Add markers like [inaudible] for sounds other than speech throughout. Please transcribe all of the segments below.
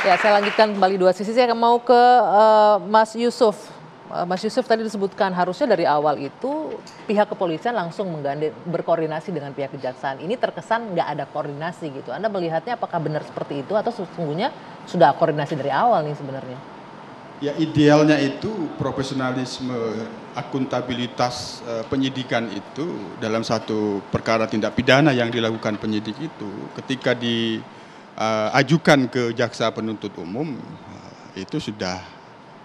Ya, saya lanjutkan kembali dua sisi. Saya mau ke uh, Mas Yusuf. Uh, Mas Yusuf tadi disebutkan harusnya dari awal itu pihak kepolisian langsung menggandeng berkoordinasi dengan pihak kejaksaan. Ini terkesan nggak ada koordinasi gitu. Anda melihatnya apakah benar seperti itu atau sesungguhnya sudah koordinasi dari awal nih sebenarnya? Ya idealnya itu profesionalisme akuntabilitas uh, penyidikan itu dalam satu perkara tindak pidana yang dilakukan penyidik itu ketika di uh, ajukan ke jaksa penuntut umum eh, itu sudah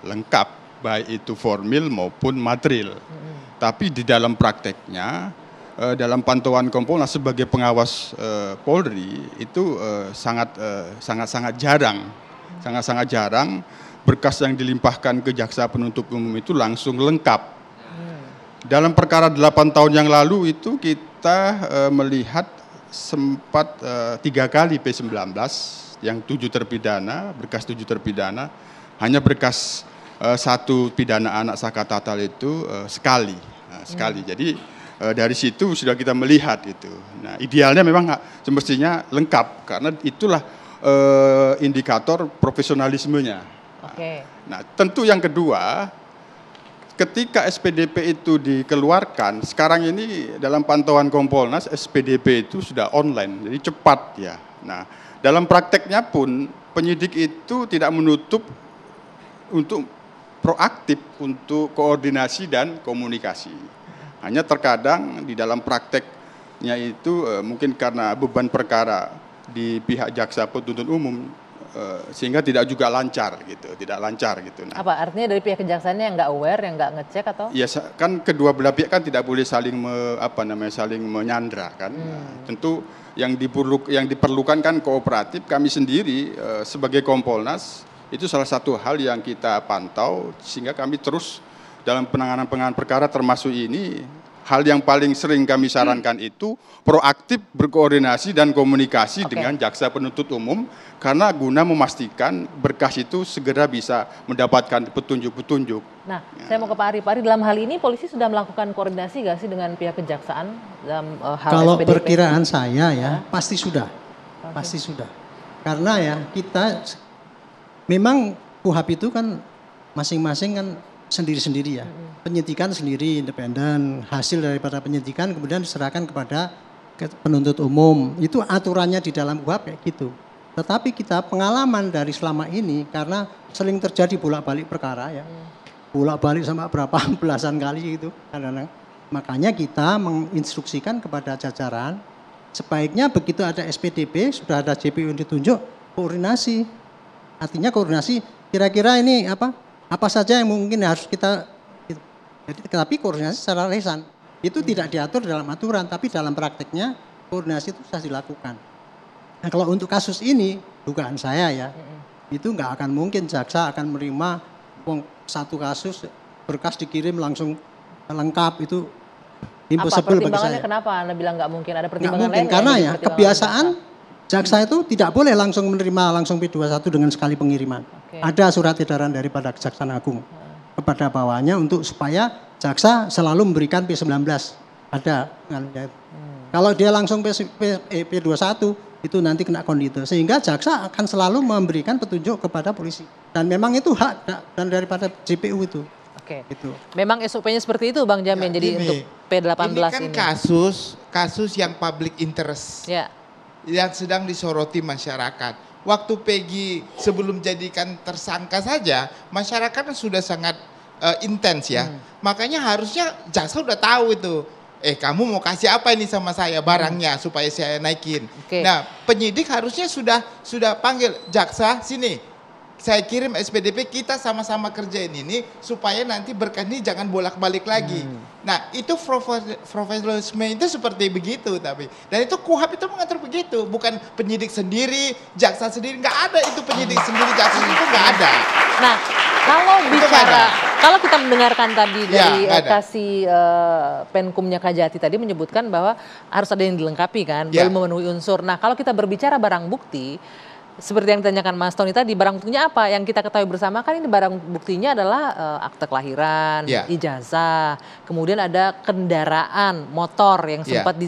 lengkap baik itu formil maupun material. Hmm. Tapi di dalam prakteknya uh, dalam pantauan Kompolnas sebagai pengawas uh, Polri itu uh, sangat uh, sangat-sangat jarang sangat-sangat jarang berkas yang dilimpahkan ke jaksa penuntut umum itu langsung lengkap. Hmm. Dalam perkara 8 tahun yang lalu itu kita uh, melihat sempat uh, tiga kali P19 yang tujuh terpidana, berkas tujuh terpidana, hanya berkas uh, satu pidana anak Saka Tatal itu uh, sekali, nah, sekali. Hmm. Jadi uh, dari situ sudah kita melihat itu. Nah idealnya memang semestinya lengkap karena itulah uh, indikator profesionalismenya. Oke. Okay. Nah tentu yang kedua ketika SPDP itu dikeluarkan, sekarang ini dalam pantauan Kompolnas SPDP itu sudah online, jadi cepat ya. Nah, dalam prakteknya pun penyidik itu tidak menutup untuk proaktif untuk koordinasi dan komunikasi. Hanya terkadang di dalam prakteknya itu eh, mungkin karena beban perkara di pihak jaksa penuntut umum Eh, sehingga tidak juga lancar gitu, tidak lancar gitu. Nah, apa artinya dari pihak kejaksaan yang nggak aware, yang nggak ngecek atau? Ya kan kedua belah pihak kan tidak boleh saling me, apa namanya saling menyandra kan. Hmm. Nah, tentu yang diperluk yang diperlukan kan kooperatif kami sendiri eh, sebagai Kompolnas itu salah satu hal yang kita pantau sehingga kami terus dalam penanganan penanganan perkara termasuk ini hal yang paling sering kami sarankan hmm. itu proaktif berkoordinasi dan komunikasi okay. dengan jaksa penuntut umum karena guna memastikan berkas itu segera bisa mendapatkan petunjuk-petunjuk. Nah, ya. saya mau ke Pak Ari. Pak Ari, dalam hal ini polisi sudah melakukan koordinasi gak sih dengan pihak kejaksaan dalam uh, hal Kalau SPDP? perkiraan saya ya, pasti sudah. Okay. Pasti sudah. Karena ya kita memang KUHAP itu kan masing-masing kan sendiri-sendiri ya. Penyidikan sendiri independen, hasil daripada penyidikan kemudian diserahkan kepada penuntut umum. Itu aturannya di dalam UHP kayak gitu. Tetapi kita pengalaman dari selama ini karena sering terjadi bolak-balik perkara ya. Mm. Bolak-balik sama berapa [laughs] belasan kali gitu kadang Makanya kita menginstruksikan kepada jajaran sebaiknya begitu ada SPDP, sudah ada JPU ditunjuk, koordinasi. Artinya koordinasi kira-kira ini apa? apa saja yang mungkin harus kita jadi tetapi koordinasi secara lesan itu hmm. tidak diatur dalam aturan tapi dalam prakteknya koordinasi itu sudah dilakukan. Nah kalau untuk kasus ini dugaan saya ya hmm. itu nggak akan mungkin jaksa akan menerima satu kasus berkas dikirim langsung lengkap itu impossible Apa, bagi saya. Kenapa Anda bilang nggak mungkin? Ada pertimbangan gak mungkin, lain? Karena ya kebiasaan Jaksa itu tidak boleh langsung menerima langsung P21 dengan sekali pengiriman. Okay. Ada surat edaran daripada Kejaksaan Agung hmm. kepada bawahnya untuk supaya jaksa selalu memberikan P19. Ada. Hmm. Kalau dia langsung P, P, eh, P21 itu nanti kena konditor Sehingga jaksa akan selalu memberikan petunjuk kepada polisi. Dan memang itu hak dan daripada JPU itu. Oke. Okay. Itu. Memang SOP-nya seperti itu Bang Jamin. Ya, Jadi ini, untuk P18 ini. Ini kan kasus kasus yang public interest. Ya yang sedang disoroti masyarakat. Waktu Peggy sebelum jadikan tersangka saja, masyarakat sudah sangat uh, intens ya. Hmm. Makanya harusnya jaksa sudah tahu itu. Eh kamu mau kasih apa ini sama saya barangnya hmm. supaya saya naikin. Okay. Nah penyidik harusnya sudah sudah panggil jaksa sini saya kirim SPDP kita sama-sama kerjain ini supaya nanti berkas ini jangan bolak-balik lagi. Hmm. Nah, itu profesionalisme itu seperti begitu tapi dan itu kuhap itu mengatur begitu, bukan penyidik sendiri, jaksa sendiri nggak ada itu penyidik hmm. sendiri, jaksa itu nggak ada. Nah, kalau bicara kalau kita mendengarkan tadi ya, dari ya, kasih uh, penkumnya Kajati tadi menyebutkan bahwa harus ada yang dilengkapi kan, ya. belum memenuhi unsur. Nah, kalau kita berbicara barang bukti seperti yang ditanyakan Mas Tony tadi, barang buktinya apa? Yang kita ketahui bersama kan ini barang buktinya adalah uh, akte kelahiran, yeah. ijazah, kemudian ada kendaraan, motor yang iya. sempat yeah.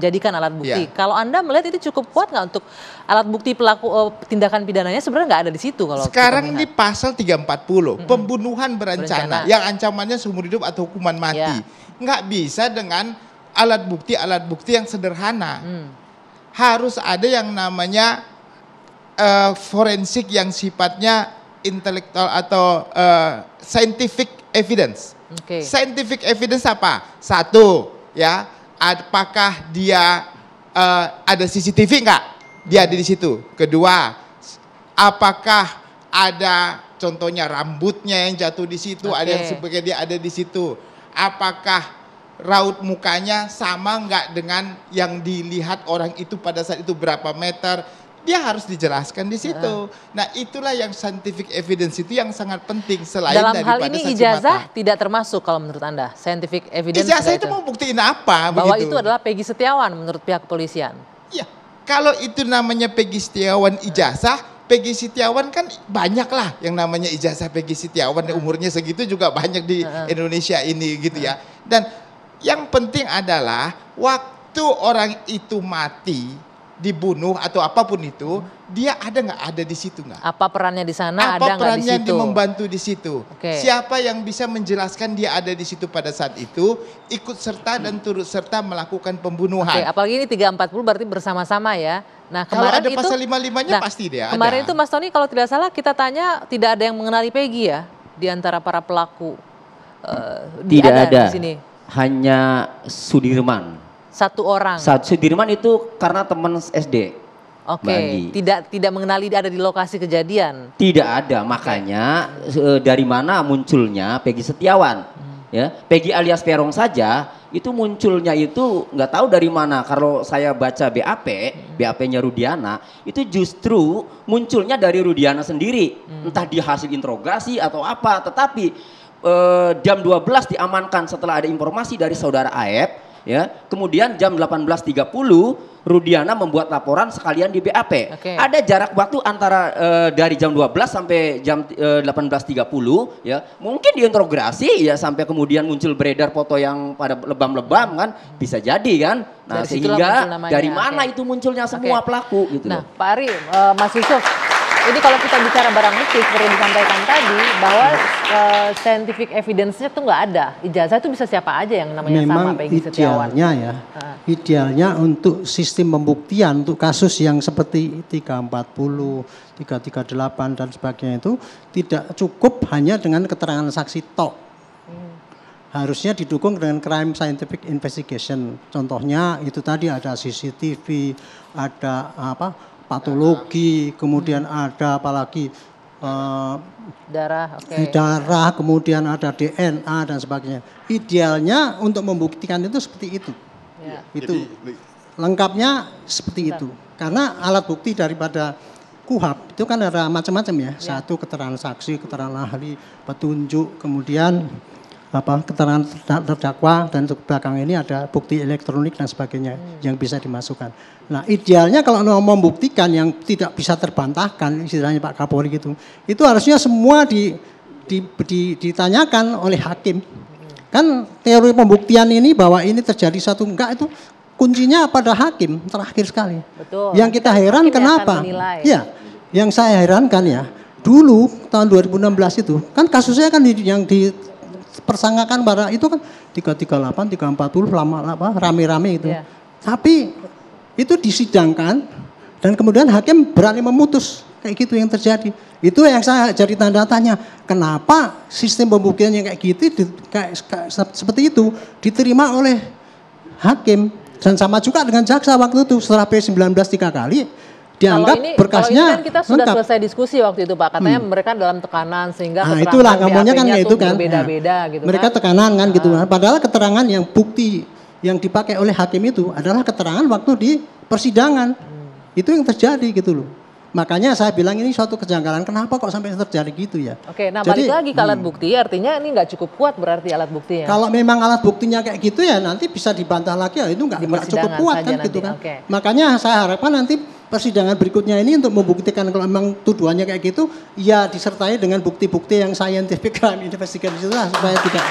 dijadikan alat bukti. Yeah. Kalau Anda melihat itu cukup kuat nggak untuk alat bukti pelaku uh, tindakan pidananya sebenarnya nggak ada di situ kalau Sekarang ini pasal 340, mm -hmm. pembunuhan berencana, berencana yang ancamannya seumur hidup atau hukuman mati. Yeah. Nggak bisa dengan alat bukti-alat bukti yang sederhana. Mm. Harus ada yang namanya uh, eh, forensik yang sifatnya intelektual atau uh, scientific evidence. Okay. Scientific evidence apa? Satu, ya, apakah dia uh, ada CCTV enggak? Dia ada di situ. Kedua, apakah ada contohnya rambutnya yang jatuh di situ, okay. ada yang sebagai dia ada di situ. Apakah raut mukanya sama enggak dengan yang dilihat orang itu pada saat itu berapa meter? dia harus dijelaskan di situ. Ya. Nah, itulah yang scientific evidence itu yang sangat penting selain Dalam daripada hal ini ijazah mata. tidak termasuk kalau menurut Anda scientific evidence. Ijazah itu, mau buktiin apa Bahwa begitu. itu adalah Peggy Setiawan menurut pihak kepolisian. Iya. Kalau itu namanya Peggy Setiawan ijazah, Pegi Peggy Setiawan kan banyak lah yang namanya ijazah Peggy Setiawan umurnya segitu juga banyak di Indonesia ini gitu ya. Dan yang penting adalah waktu orang itu mati dibunuh atau apapun itu, dia ada nggak ada di situ nggak? Apa perannya di sana? Apa ada perannya di situ? yang membantu di situ? Okay. Siapa yang bisa menjelaskan dia ada di situ pada saat itu, ikut serta dan turut serta melakukan pembunuhan. Okay, apalagi ini 340 berarti bersama-sama ya. Nah kemarin kalau ada pasal itu, 55-nya nah, pasti dia. Kemarin ada. itu Mas Tony kalau tidak salah kita tanya tidak ada yang mengenali Peggy ya di antara para pelaku. Uh, tidak ada, ada. di sini. Hanya Sudirman. Satu orang. Satu Sudirman itu karena teman SD. Oke, okay. tidak tidak mengenali ada di lokasi kejadian. Tidak ada, makanya okay. Eh, dari mana munculnya Peggy Setiawan? Hmm. Ya, Peggy alias Perong saja itu munculnya itu nggak tahu dari mana. Kalau saya baca BAP, hmm. BAP-nya Rudiana, itu justru munculnya dari Rudiana sendiri. Hmm. Entah di hasil interogasi atau apa, tetapi eh, jam 12 diamankan setelah ada informasi dari saudara Aep ya. Kemudian jam 18.30 Rudiana membuat laporan sekalian di BAP. Okay. Ada jarak waktu antara uh, dari jam 12 sampai jam eh, uh, 18.30 ya. Mungkin diinterogasi ya sampai kemudian muncul beredar foto yang pada lebam-lebam kan bisa jadi kan. Nah, dari sehingga dari mana okay. itu munculnya semua okay. pelaku gitu. Nah, Pak Ari, uh, eh, Mas Yusuf jadi kalau kita bicara barang bukti seperti disampaikan tadi bahwa uh, scientific evidence-nya tuh nggak ada. Ijazah itu bisa siapa aja yang namanya Memang sama Peggy Setiawan. idealnya ya. Ah. Idealnya untuk sistem pembuktian untuk kasus yang seperti 340, 338 dan sebagainya itu tidak cukup hanya dengan keterangan saksi tok. Hmm. Harusnya didukung dengan crime scientific investigation. Contohnya itu tadi ada CCTV, ada apa? patologi, kemudian ada apalagi uh, darah, okay. darah, kemudian ada DNA dan sebagainya. Idealnya untuk membuktikan itu seperti itu, ya. Iya, itu Jadi, lengkapnya seperti itu. Karena alat bukti daripada kuhab itu kan ada macam-macam ya. ya. Satu keterangan saksi, keterangan ahli, petunjuk, kemudian apa keterangan terdakwa dan belakang ini ada bukti elektronik dan sebagainya hmm. yang bisa dimasukkan. Nah idealnya kalau mau membuktikan yang tidak bisa terbantahkan istilahnya Pak Kapolri gitu, itu harusnya semua di, di, di, ditanyakan oleh hakim. Hmm. Kan teori pembuktian ini bahwa ini terjadi satu enggak itu kuncinya pada hakim terakhir sekali. Betul. Yang kita heran hakim kenapa? Iya. yang saya herankan ya dulu tahun 2016 itu kan kasusnya kan yang di persangkakan barang itu kan 338, 340 lama apa rame-rame itu. Yeah. Tapi itu disidangkan dan kemudian hakim berani memutus kayak gitu yang terjadi. Itu yang saya jadi tanda tanya, kenapa sistem pembuktian yang kayak gitu di, kayak, kayak, seperti itu diterima oleh hakim dan sama juga dengan jaksa waktu itu setelah P19 tiga kali dianggap kalau ini, berkasnya kalau ini kan kita sudah lengkap. selesai diskusi waktu itu Pak. Katanya hmm. mereka dalam tekanan sehingga nah, itulah kamunya kan itu kan beda-beda nah, gitu. Mereka kan. tekanan kan nah. gitu. Ah. Padahal keterangan yang bukti yang dipakai oleh hakim itu adalah keterangan waktu di persidangan. Hmm. Itu yang terjadi gitu loh. Makanya saya bilang ini suatu kejanggalan. Kenapa kok sampai terjadi gitu ya? Oke, nah Jadi, balik lagi ke alat hmm. bukti. Artinya ini nggak cukup kuat berarti alat buktinya. Kalau memang alat buktinya kayak gitu ya nanti bisa dibantah lagi. Oh itu nggak cukup kuat kan gitu nanti. gitu kan. Okay. Makanya saya harapkan nanti persidangan berikutnya ini untuk membuktikan kalau memang tuduhannya kayak gitu, ya disertai dengan bukti-bukti yang scientific crime investigation supaya tidak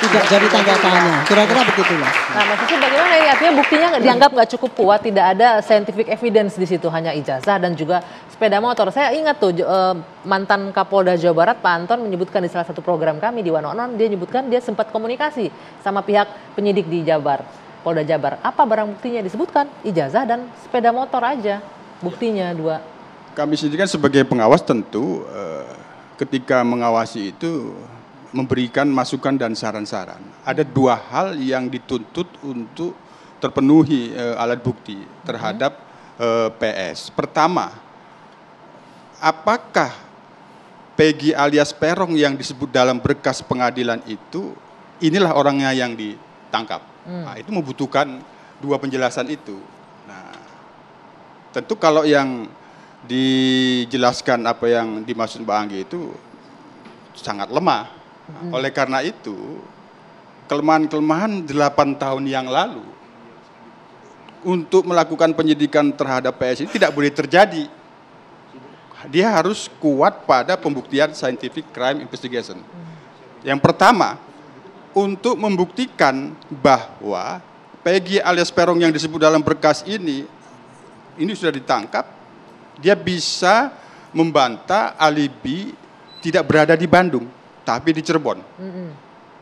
tidak jadi tanda tanya. Kira-kira begitulah. Nah, Mas Susi bagaimana ini artinya buktinya dianggap nggak cukup kuat, tidak ada scientific evidence di situ, hanya ijazah dan juga sepeda motor. Saya ingat tuh eh, mantan Kapolda Jawa Barat Pak Anton menyebutkan di salah satu program kami di Wanonon dia menyebutkan dia sempat komunikasi sama pihak penyidik di Jabar, Polda Jabar. Apa barang buktinya disebutkan? Ijazah dan sepeda motor aja buktinya dua. Kami sendiri kan sebagai pengawas tentu eh, ketika mengawasi itu memberikan masukan dan saran-saran. Ada dua hal yang dituntut untuk terpenuhi e, alat bukti terhadap e, eh, PS. Pertama, apakah Peggy alias Perong yang disebut dalam berkas pengadilan itu inilah orangnya yang ditangkap. Hmm. Nah, itu membutuhkan dua penjelasan itu. Nah, tentu kalau yang dijelaskan apa yang dimaksud Mbak Anggi itu sangat lemah. Hmm. Oleh karena itu, kelemahan-kelemahan 8 tahun yang lalu untuk melakukan penyidikan terhadap PSI tidak boleh terjadi. Dia harus kuat pada pembuktian scientific crime investigation. Mm. Yang pertama, untuk membuktikan bahwa Peggy alias Perong yang disebut dalam berkas ini, ini sudah ditangkap, dia bisa membantah alibi tidak berada di Bandung tapi di Cirebon. Mm-hmm.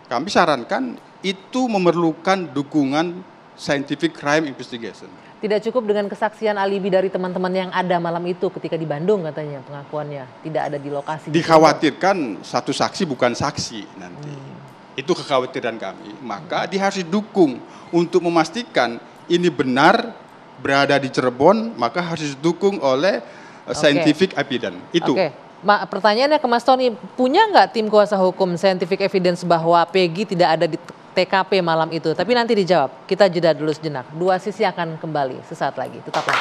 Kami sarankan itu memerlukan dukungan scientific crime investigation. Tidak cukup dengan kesaksian alibi dari teman-teman yang ada malam itu ketika di Bandung katanya pengakuannya tidak ada di lokasi. Dikhawatirkan di satu saksi bukan saksi nanti. Mm. Itu kekhawatiran kami. Maka mm. dia harus didukung untuk memastikan ini benar berada di Cirebon, maka harus didukung oleh eh, scientific okay. evidence. Itu. Okay. Ma, pertanyaannya ke Mas Tony, punya nggak tim kuasa hukum scientific evidence bahwa Peggy tidak ada di TKP malam itu? Tapi nanti dijawab. Kita jeda dulu sejenak. Dua sisi akan kembali sesaat lagi. Tetaplah.